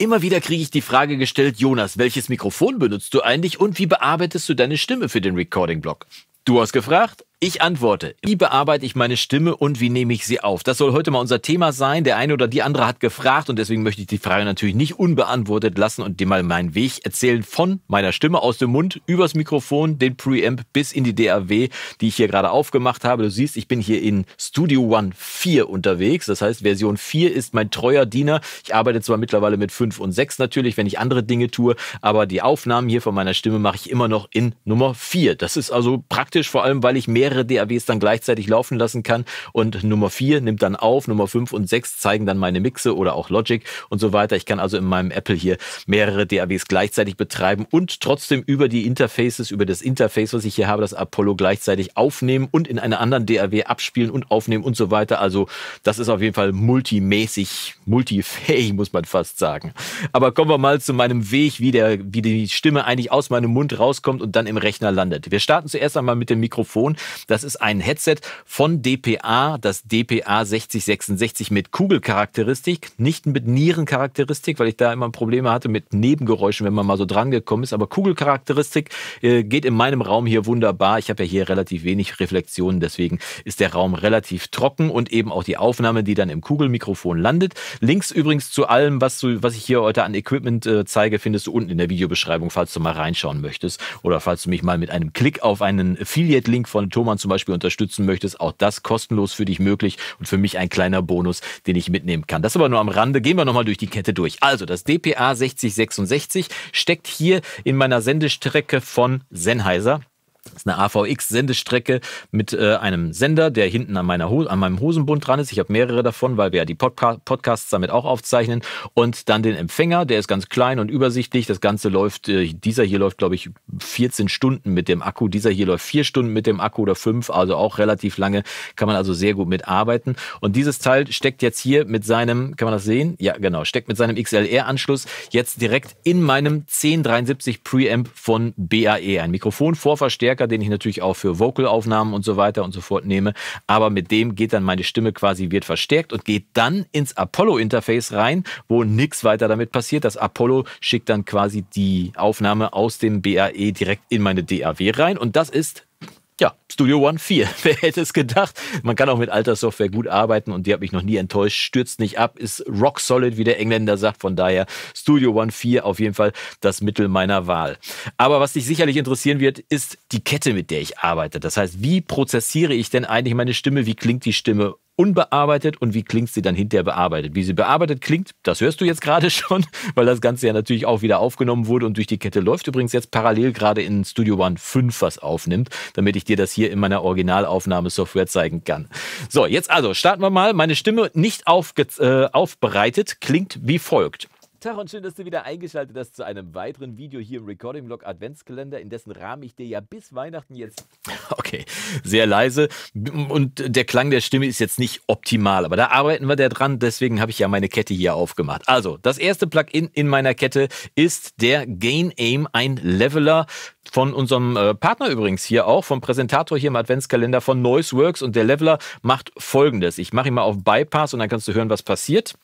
Immer wieder kriege ich die Frage gestellt, Jonas, welches Mikrofon benutzt du eigentlich und wie bearbeitest du deine Stimme für den Recording-Blog? Du hast gefragt, ich antworte, wie bearbeite ich meine Stimme und wie nehme ich sie auf? Das soll heute mal unser Thema sein. Der eine oder die andere hat gefragt und deswegen möchte ich die Frage natürlich nicht unbeantwortet lassen und dem mal meinen Weg erzählen von meiner Stimme aus dem Mund übers Mikrofon, den Preamp bis in die DAW, die ich hier gerade aufgemacht habe. Du siehst, ich bin hier in Studio One 4 unterwegs. Das heißt, Version 4 ist mein treuer Diener. Ich arbeite zwar mittlerweile mit 5 und 6 natürlich, wenn ich andere Dinge tue, aber die Aufnahmen hier von meiner Stimme mache ich immer noch in Nummer 4. Das ist also praktisch, vor allem, weil ich mehr mehrere DAWs dann gleichzeitig laufen lassen kann. Und Nummer 4 nimmt dann auf, Nummer 5 und 6 zeigen dann meine Mixe oder auch Logic und so weiter. Ich kann also in meinem Apple hier mehrere DAWs gleichzeitig betreiben und trotzdem über die Interfaces, über das Interface, was ich hier habe, das Apollo gleichzeitig aufnehmen und in einer anderen DAW abspielen und aufnehmen und so weiter. Also das ist auf jeden Fall multimäßig, multifähig, muss man fast sagen. Aber kommen wir mal zu meinem Weg, wie, der, wie die Stimme eigentlich aus meinem Mund rauskommt und dann im Rechner landet. Wir starten zuerst einmal mit dem Mikrofon. Das ist ein Headset von DPA, das DPA 6066 mit Kugelcharakteristik, nicht mit Nierencharakteristik, weil ich da immer Probleme hatte mit Nebengeräuschen, wenn man mal so dran gekommen ist. Aber Kugelcharakteristik äh, geht in meinem Raum hier wunderbar. Ich habe ja hier relativ wenig Reflexionen, deswegen ist der Raum relativ trocken und eben auch die Aufnahme, die dann im Kugelmikrofon landet. Links übrigens zu allem, was, du, was ich hier heute an Equipment äh, zeige, findest du unten in der Videobeschreibung, falls du mal reinschauen möchtest oder falls du mich mal mit einem Klick auf einen Affiliate-Link von Thomas Nummern zum Beispiel unterstützen möchtest, auch das kostenlos für dich möglich und für mich ein kleiner Bonus, den ich mitnehmen kann. Das aber nur am Rande. Gehen wir nochmal durch die Kette durch. Also das DPA 6066 steckt hier in meiner Sendestrecke von Sennheiser. Das ist eine AVX-Sendestrecke mit äh, einem Sender, der hinten an, meiner an meinem Hosenbund dran ist. Ich habe mehrere davon, weil wir ja die Podca Podcasts damit auch aufzeichnen. Und dann den Empfänger, der ist ganz klein und übersichtlich. Das Ganze läuft, äh, dieser hier läuft, glaube ich, 14 Stunden mit dem Akku. Dieser hier läuft 4 Stunden mit dem Akku oder 5, also auch relativ lange. Kann man also sehr gut mitarbeiten. Und dieses Teil steckt jetzt hier mit seinem, kann man das sehen? Ja, genau, steckt mit seinem XLR-Anschluss jetzt direkt in meinem 1073 Preamp von BAE. Ein Mikrofon vorverstärkt Verstärker, den ich natürlich auch für Vocalaufnahmen und so weiter und so fort nehme. Aber mit dem geht dann meine Stimme quasi, wird verstärkt und geht dann ins Apollo-Interface rein, wo nichts weiter damit passiert. Das Apollo schickt dann quasi die Aufnahme aus dem BAE direkt in meine DAW rein und das ist ja, Studio One 4. Wer hätte es gedacht? Man kann auch mit alter Software gut arbeiten und die hat mich noch nie enttäuscht. Stürzt nicht ab, ist rock solid, wie der Engländer sagt. Von daher Studio One 4 auf jeden Fall das Mittel meiner Wahl. Aber was dich sicherlich interessieren wird, ist die Kette, mit der ich arbeite. Das heißt, wie prozessiere ich denn eigentlich meine Stimme? Wie klingt die Stimme? unbearbeitet und wie klingt sie dann hinterher bearbeitet. Wie sie bearbeitet klingt, das hörst du jetzt gerade schon, weil das Ganze ja natürlich auch wieder aufgenommen wurde und durch die Kette läuft übrigens jetzt parallel gerade in Studio One 5 was aufnimmt, damit ich dir das hier in meiner Originalaufnahme-Software zeigen kann. So, jetzt also starten wir mal. Meine Stimme nicht aufge äh, aufbereitet klingt wie folgt. Tag und schön, dass du wieder eingeschaltet hast zu einem weiteren Video hier im Recording Blog Adventskalender, in dessen Rahmen ich dir ja bis Weihnachten jetzt. Okay, sehr leise und der Klang der Stimme ist jetzt nicht optimal, aber da arbeiten wir da dran, deswegen habe ich ja meine Kette hier aufgemacht. Also, das erste Plugin in meiner Kette ist der Gain Aim, ein Leveler von unserem äh, Partner übrigens hier auch, vom Präsentator hier im Adventskalender von Noiseworks und der Leveler macht folgendes. Ich mache ihn mal auf Bypass und dann kannst du hören, was passiert.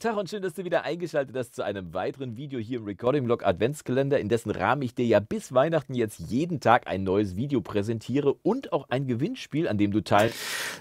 Tag und schön, dass du wieder eingeschaltet hast zu einem weiteren Video hier im Recording Blog Adventskalender, in dessen Rahmen ich dir ja bis Weihnachten jetzt jeden Tag ein neues Video präsentiere und auch ein Gewinnspiel, an dem du teilst.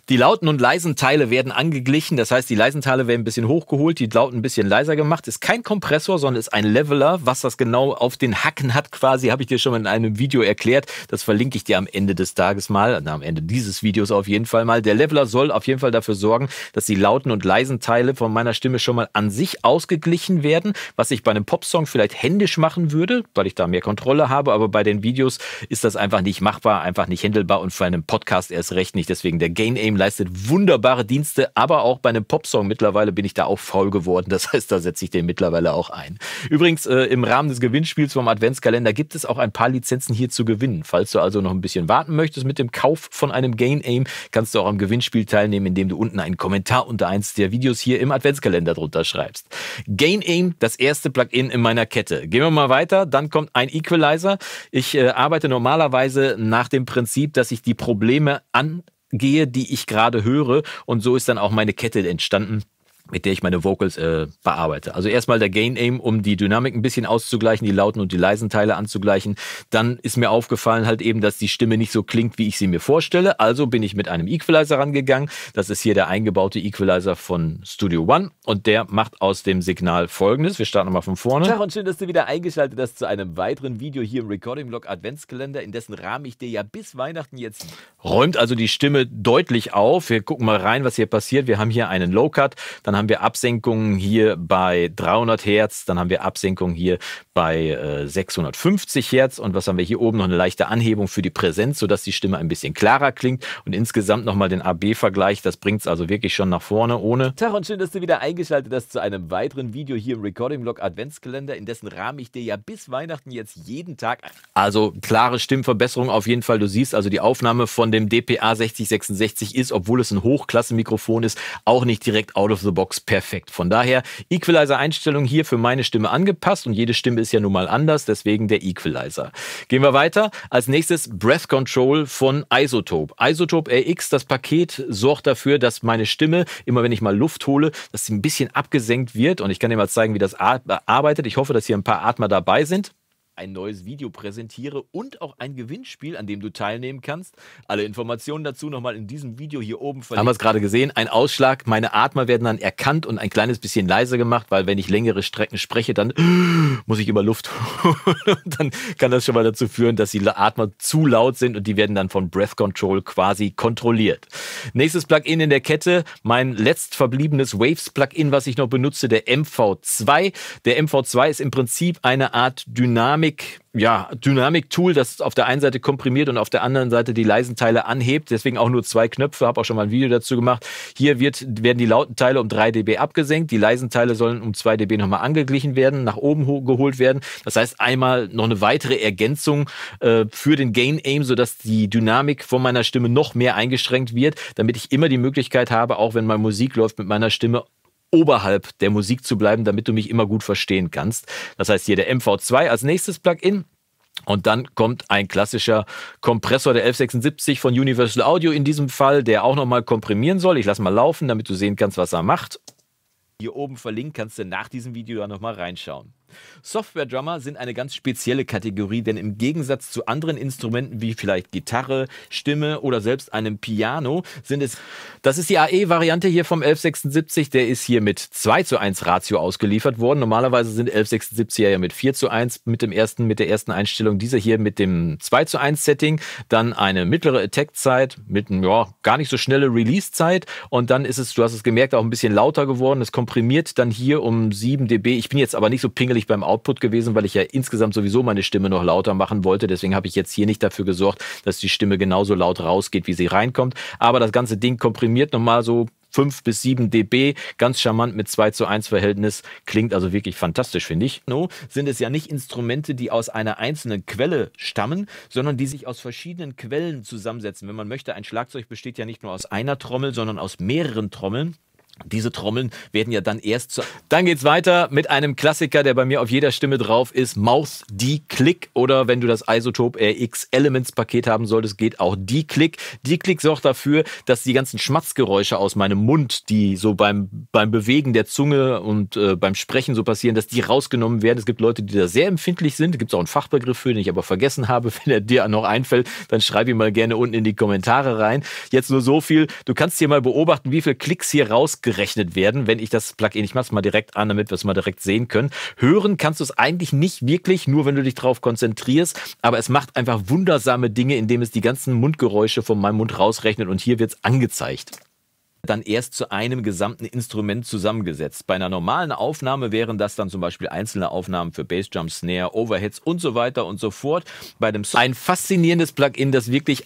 Die lauten und leisen Teile werden angeglichen, das heißt, die leisen Teile werden ein bisschen hochgeholt, die lauten ein bisschen leiser gemacht. Ist kein Kompressor, sondern ist ein Leveler. Was das genau auf den Hacken hat, quasi, habe ich dir schon mal in einem Video erklärt. Das verlinke ich dir am Ende des Tages mal, na, am Ende dieses Videos auf jeden Fall mal. Der Leveler soll auf jeden Fall dafür sorgen, dass die lauten und leisen Teile von meiner Stimme schon schon mal an sich ausgeglichen werden, was ich bei einem Popsong vielleicht händisch machen würde, weil ich da mehr Kontrolle habe, aber bei den Videos ist das einfach nicht machbar, einfach nicht händelbar und für einen Podcast erst recht nicht. Deswegen der Gain Aim leistet wunderbare Dienste, aber auch bei einem Popsong mittlerweile bin ich da auch faul geworden. Das heißt, da setze ich den mittlerweile auch ein. Übrigens, äh, im Rahmen des Gewinnspiels vom Adventskalender gibt es auch ein paar Lizenzen hier zu gewinnen. Falls du also noch ein bisschen warten möchtest mit dem Kauf von einem Gain Aim, kannst du auch am Gewinnspiel teilnehmen, indem du unten einen Kommentar unter eins der Videos hier im Adventskalender drückst drunter schreibst. Gain Aim, das erste Plugin in meiner Kette. Gehen wir mal weiter, dann kommt ein Equalizer. Ich äh, arbeite normalerweise nach dem Prinzip, dass ich die Probleme angehe, die ich gerade höre und so ist dann auch meine Kette entstanden mit der ich meine Vocals äh, bearbeite. Also erstmal der Gain Aim, um die Dynamik ein bisschen auszugleichen, die lauten und die leisen Teile anzugleichen. Dann ist mir aufgefallen halt eben, dass die Stimme nicht so klingt, wie ich sie mir vorstelle. Also bin ich mit einem Equalizer rangegangen. Das ist hier der eingebaute Equalizer von Studio One und der macht aus dem Signal folgendes. Wir starten nochmal von vorne. Tag und schön, dass du wieder eingeschaltet hast zu einem weiteren Video hier im Recording Blog Adventskalender, in dessen Rahmen ich dir ja bis Weihnachten jetzt räumt also die Stimme deutlich auf. Wir gucken mal rein, was hier passiert. Wir haben hier einen Low Cut, dann dann haben wir Absenkungen hier bei 300 Hertz, dann haben wir Absenkungen hier bei 650 äh, Hertz und was haben wir hier oben noch eine leichte Anhebung für die Präsenz, sodass die Stimme ein bisschen klarer klingt und insgesamt nochmal den AB-Vergleich, das bringt es also wirklich schon nach vorne ohne. Tag und schön, dass du wieder eingeschaltet hast zu einem weiteren Video hier im Recording-Blog Adventskalender, in dessen Rahmen ich dir ja bis Weihnachten jetzt jeden Tag... Also klare Stimmverbesserung auf jeden Fall, du siehst also die Aufnahme von dem DPA 6066 ist, obwohl es ein Hochklassenmikrofon ist, auch nicht direkt out of the box Box perfekt. Von daher Equalizer-Einstellung hier für meine Stimme angepasst und jede Stimme ist ja nun mal anders, deswegen der Equalizer. Gehen wir weiter. Als nächstes Breath Control von Isotope. Isotope RX, das Paket sorgt dafür, dass meine Stimme, immer wenn ich mal Luft hole, dass sie ein bisschen abgesenkt wird und ich kann dir mal zeigen, wie das äh, arbeitet. Ich hoffe, dass hier ein paar Atmer dabei sind ein neues Video präsentiere und auch ein Gewinnspiel, an dem du teilnehmen kannst. Alle Informationen dazu nochmal in diesem Video hier oben verlinkt. Haben wir es gerade gesehen, ein Ausschlag. Meine Atmer werden dann erkannt und ein kleines bisschen leiser gemacht, weil wenn ich längere Strecken spreche, dann muss ich über Luft dann kann das schon mal dazu führen, dass die Atmer zu laut sind und die werden dann von Breath Control quasi kontrolliert. Nächstes Plugin in der Kette, mein letzt verbliebenes Waves-Plugin, was ich noch benutze, der MV2. Der MV2 ist im Prinzip eine Art Dynamik Dynamik, ja, Dynamik-Tool, das auf der einen Seite komprimiert und auf der anderen Seite die leisen Teile anhebt. Deswegen auch nur zwei Knöpfe, habe auch schon mal ein Video dazu gemacht. Hier wird, werden die lauten Teile um 3 dB abgesenkt, die leisen Teile sollen um 2 dB nochmal angeglichen werden, nach oben geholt werden. Das heißt, einmal noch eine weitere Ergänzung äh, für den Gain-Aim, sodass die Dynamik von meiner Stimme noch mehr eingeschränkt wird, damit ich immer die Möglichkeit habe, auch wenn mal Musik läuft, mit meiner Stimme oberhalb der Musik zu bleiben, damit du mich immer gut verstehen kannst. Das heißt hier der MV2 als nächstes Plugin. Und dann kommt ein klassischer Kompressor der 1176 von Universal Audio in diesem Fall, der auch nochmal komprimieren soll. Ich lasse mal laufen, damit du sehen kannst, was er macht. Hier oben verlinkt kannst du nach diesem Video ja nochmal reinschauen. Software-Drummer sind eine ganz spezielle Kategorie, denn im Gegensatz zu anderen Instrumenten wie vielleicht Gitarre, Stimme oder selbst einem Piano sind es. Das ist die AE-Variante hier vom 1176. Der ist hier mit 2 zu 1 Ratio ausgeliefert worden. Normalerweise sind 1176er ja mit 4 zu 1 mit, dem ersten, mit der ersten Einstellung. Dieser hier mit dem 2 zu 1 Setting. Dann eine mittlere Attack-Zeit mit einem, ja, gar nicht so schnelle Release-Zeit. Und dann ist es, du hast es gemerkt, auch ein bisschen lauter geworden. Es komprimiert dann hier um 7 dB. Ich bin jetzt aber nicht so pingelig natürlich beim Output gewesen, weil ich ja insgesamt sowieso meine Stimme noch lauter machen wollte. Deswegen habe ich jetzt hier nicht dafür gesorgt, dass die Stimme genauso laut rausgeht, wie sie reinkommt. Aber das ganze Ding komprimiert nochmal so 5 bis 7 dB, ganz charmant mit 2 zu 1 Verhältnis, klingt also wirklich fantastisch, finde ich. No, sind es ja nicht Instrumente, die aus einer einzelnen Quelle stammen, sondern die sich aus verschiedenen Quellen zusammensetzen. Wenn man möchte, ein Schlagzeug besteht ja nicht nur aus einer Trommel, sondern aus mehreren Trommeln. Diese Trommeln werden ja dann erst zu. Dann geht's weiter mit einem Klassiker, der bei mir auf jeder Stimme drauf ist. Mouse die click oder wenn du das Isotope RX Elements Paket haben solltest, geht auch die click Die click sorgt dafür, dass die ganzen Schmatzgeräusche aus meinem Mund, die so beim, beim Bewegen der Zunge und äh, beim Sprechen so passieren, dass die rausgenommen werden. Es gibt Leute, die da sehr empfindlich sind. Gibt es auch einen Fachbegriff für, den ich aber vergessen habe. Wenn er dir noch einfällt, dann schreib ihn mal gerne unten in die Kommentare rein. Jetzt nur so viel. Du kannst hier mal beobachten, wie viele Klicks hier raus ausgerechnet werden, wenn ich das Plugin, ich mache es mal direkt an, damit wir es mal direkt sehen können. Hören kannst du es eigentlich nicht wirklich, nur wenn du dich drauf konzentrierst, aber es macht einfach wundersame Dinge, indem es die ganzen Mundgeräusche von meinem Mund rausrechnet und hier wird es angezeigt dann erst zu einem gesamten Instrument zusammengesetzt. Bei einer normalen Aufnahme wären das dann zum Beispiel einzelne Aufnahmen für Bassdrum, Snare, Overheads und so weiter und so fort. Bei dem so ein faszinierendes Plugin, das wirklich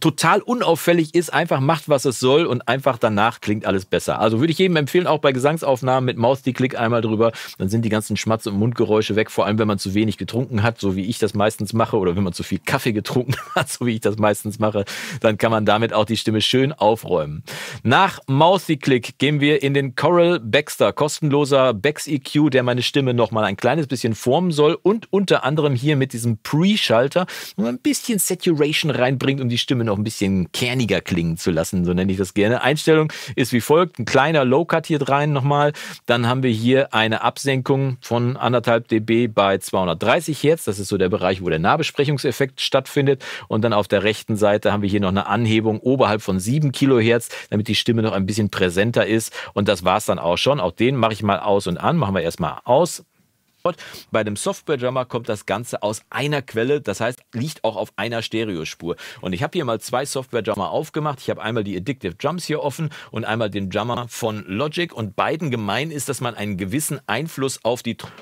total unauffällig ist, einfach macht, was es soll und einfach danach klingt alles besser. Also würde ich jedem empfehlen, auch bei Gesangsaufnahmen mit Maus die Klick einmal drüber, dann sind die ganzen Schmatz- und Mundgeräusche weg, vor allem wenn man zu wenig getrunken hat, so wie ich das meistens mache, oder wenn man zu viel Kaffee getrunken hat, so wie ich das meistens mache, dann kann man damit auch die Stimme schön aufräumen. Nach Maus die Klick gehen wir in den Coral Baxter, kostenloser Bex EQ, der meine Stimme nochmal ein kleines bisschen formen soll und unter anderem hier mit diesem Pre-Schalter ein bisschen Saturation reinbringt, um die die Stimme noch ein bisschen kerniger klingen zu lassen, so nenne ich das gerne. Einstellung ist wie folgt, ein kleiner Low-Cut hier rein nochmal, dann haben wir hier eine Absenkung von anderthalb dB bei 230 Hertz, das ist so der Bereich, wo der Nahbesprechungseffekt stattfindet und dann auf der rechten Seite haben wir hier noch eine Anhebung oberhalb von 7 Kilohertz, damit die Stimme noch ein bisschen präsenter ist und das war es dann auch schon. Auch den mache ich mal aus und an, machen wir erstmal aus. Spot. Bei dem Software-Drummer kommt das Ganze aus einer Quelle, das heißt, liegt auch auf einer Stereospur. Und ich habe hier mal zwei Software-Drummer aufgemacht. Ich habe einmal die Addictive Drums hier offen und einmal den Drummer von Logic. Und beiden gemein ist, dass man einen gewissen Einfluss auf die Trommel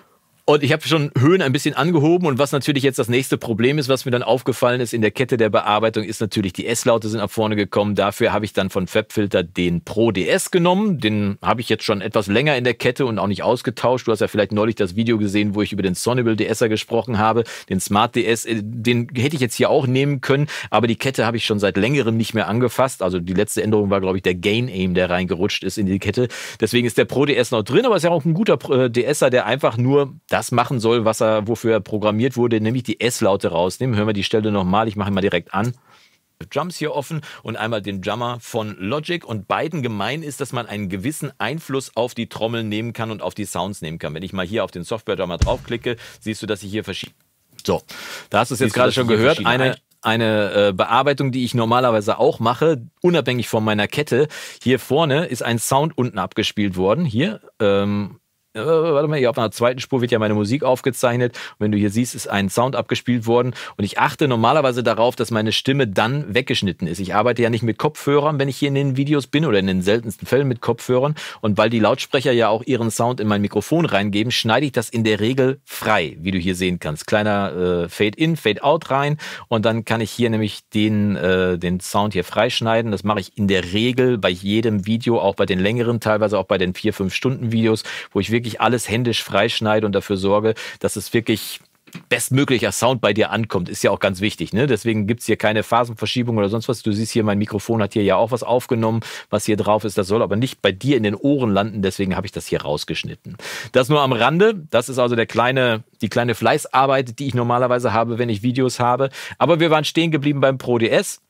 und ich habe schon Höhen ein bisschen angehoben und was natürlich jetzt das nächste Problem ist, was mir dann aufgefallen ist in der Kette der Bearbeitung, ist natürlich die S-Laute sind nach vorne gekommen. Dafür habe ich dann von Fabfilter den Pro DS genommen. Den habe ich jetzt schon etwas länger in der Kette und auch nicht ausgetauscht. Du hast ja vielleicht neulich das Video gesehen, wo ich über den Sonnable DSer gesprochen habe. Den Smart DS, äh, den hätte ich jetzt hier auch nehmen können, aber die Kette habe ich schon seit längerem nicht mehr angefasst. Also die letzte Änderung war, glaube ich, der Gain Aim, der reingerutscht ist in die Kette. Deswegen ist der Pro DS noch drin, aber ist ja auch ein guter äh, DSer, der einfach nur das machen soll, was er, wofür er programmiert wurde, nämlich die S-Laute rausnehmen. Hören wir die Stelle nochmal, ich mache ihn mal direkt an. Drums hier offen und einmal den Drummer von Logic und beiden gemein ist, dass man einen gewissen Einfluss auf die Trommel nehmen kann und auf die Sounds nehmen kann. Wenn ich mal hier auf den Software Drummer draufklicke, siehst du, dass ich hier verschiedene So, da hast du es jetzt gerade schon gehört, eine eine äh, Bearbeitung, die ich normalerweise auch mache, unabhängig von meiner Kette. Hier vorne ist ein Sound unten abgespielt worden. Hier ähm, äh, warte mal, hier auf einer zweiten Spur wird ja meine Musik aufgezeichnet. Und wenn du hier siehst, ist ein Sound abgespielt worden. Und ich achte normalerweise darauf, dass meine Stimme dann weggeschnitten ist. Ich arbeite ja nicht mit Kopfhörern, wenn ich hier in den Videos bin oder in den seltensten Fällen mit Kopfhörern. Und weil die Lautsprecher ja auch ihren Sound in mein Mikrofon reingeben, schneide ich das in der Regel frei, wie du hier sehen kannst. Kleiner äh, Fade-in, Fade-out rein. Und dann kann ich hier nämlich den, äh, den Sound hier freischneiden. Das mache ich in der Regel bei jedem Video, auch bei den längeren, teilweise auch bei den 4-5-Stunden-Videos, wo ich wirklich wirklich alles händisch freischneide und dafür sorge, dass es wirklich bestmöglicher Sound bei dir ankommt, ist ja auch ganz wichtig. Ne? Deswegen gibt es hier keine Phasenverschiebung oder sonst was. Du siehst hier, mein Mikrofon hat hier ja auch was aufgenommen, was hier drauf ist. Das soll aber nicht bei dir in den Ohren landen, deswegen habe ich das hier rausgeschnitten. Das nur am Rande. Das ist also der kleine, die kleine Fleißarbeit, die ich normalerweise habe, wenn ich Videos habe. Aber wir waren stehen geblieben beim ProDS.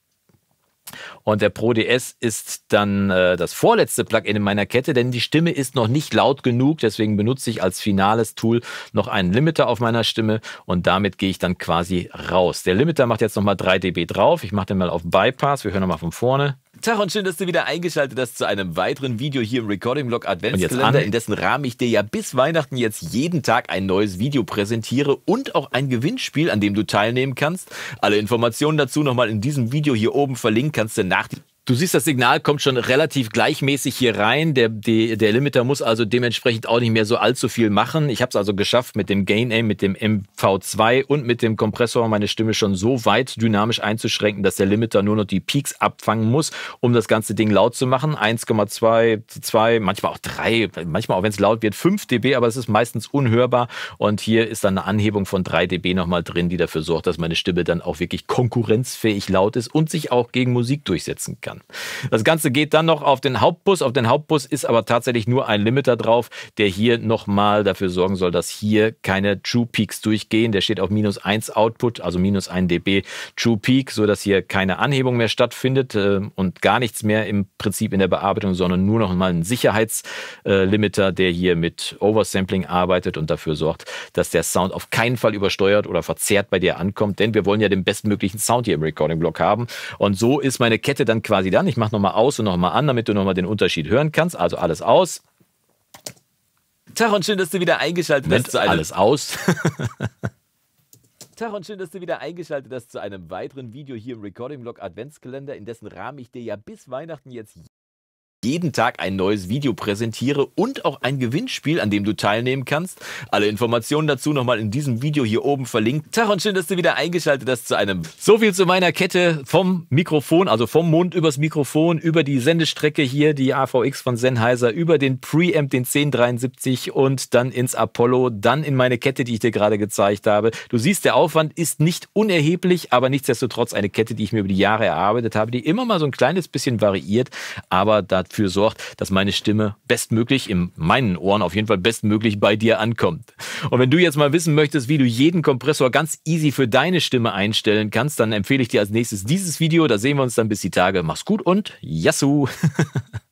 Und der Pro DS ist dann äh, das vorletzte Plugin in meiner Kette, denn die Stimme ist noch nicht laut genug. Deswegen benutze ich als finales Tool noch einen Limiter auf meiner Stimme und damit gehe ich dann quasi raus. Der Limiter macht jetzt nochmal 3 dB drauf. Ich mache den mal auf Bypass. Wir hören nochmal von vorne. Tag und schön, dass du wieder eingeschaltet hast zu einem weiteren Video hier im Recording Blog Adventskalender, in dessen Rahmen ich dir ja bis Weihnachten jetzt jeden Tag ein neues Video präsentiere und auch ein Gewinnspiel, an dem du teilnehmen kannst. Alle Informationen dazu nochmal in diesem Video hier oben verlinken kannst du nach Du siehst, das Signal kommt schon relativ gleichmäßig hier rein. Der, die, der Limiter muss also dementsprechend auch nicht mehr so allzu viel machen. Ich habe es also geschafft, mit dem Gain Aim, mit dem MV2 und mit dem Kompressor meine Stimme schon so weit dynamisch einzuschränken, dass der Limiter nur noch die Peaks abfangen muss, um das ganze Ding laut zu machen. 1,2, 2, manchmal auch 3, manchmal auch wenn es laut wird, 5 dB, aber es ist meistens unhörbar. Und hier ist dann eine Anhebung von 3 dB nochmal drin, die dafür sorgt, dass meine Stimme dann auch wirklich konkurrenzfähig laut ist und sich auch gegen Musik durchsetzen kann. Litern. Das Ganze geht dann noch auf den Hauptbus. Auf den Hauptbus ist aber tatsächlich nur ein Limiter drauf, der hier nochmal dafür sorgen soll, dass hier keine True Peaks durchgehen. Der steht auf minus 1 Output, also minus 1 dB True Peak, sodass hier keine Anhebung mehr stattfindet äh, und gar nichts mehr im Prinzip in der Bearbeitung, sondern nur nochmal ein Sicherheitslimiter, der hier mit Oversampling arbeitet und dafür sorgt, dass der Sound auf keinen Fall übersteuert oder verzerrt bei dir ankommt. Denn wir wollen ja den bestmöglichen Sound hier im Recording-Block haben. Und so ist meine Kette dann quasi quasi dann. Ich mache nochmal aus und nochmal an, damit du nochmal den Unterschied hören kannst. Also alles aus. Tag und schön, dass du wieder eingeschaltet hast. Zu alles aus. Tag und schön, dass du wieder eingeschaltet hast zu einem weiteren Video hier im Recording Blog Adventskalender, in dessen Rahmen ich dir ja bis Weihnachten jetzt jeden Tag ein neues Video präsentiere und auch ein Gewinnspiel, an dem du teilnehmen kannst. Alle Informationen dazu nochmal in diesem Video hier oben verlinkt. Tag und schön, dass du wieder eingeschaltet hast zu einem. So viel zu meiner Kette vom Mikrofon, also vom Mund übers Mikrofon, über die Sendestrecke hier, die AVX von Sennheiser, über den Preamp, den 1073 und dann ins Apollo, dann in meine Kette, die ich dir gerade gezeigt habe. Du siehst, der Aufwand ist nicht unerheblich, aber nichtsdestotrotz eine Kette, die ich mir über die Jahre erarbeitet habe, die immer mal so ein kleines bisschen variiert, aber da dafür sorgt, dass meine Stimme bestmöglich, in meinen Ohren auf jeden Fall bestmöglich bei dir ankommt. Und wenn du jetzt mal wissen möchtest, wie du jeden Kompressor ganz easy für deine Stimme einstellen kannst, dann empfehle ich dir als nächstes dieses Video. Da sehen wir uns dann bis die Tage. Mach's gut und Yassou!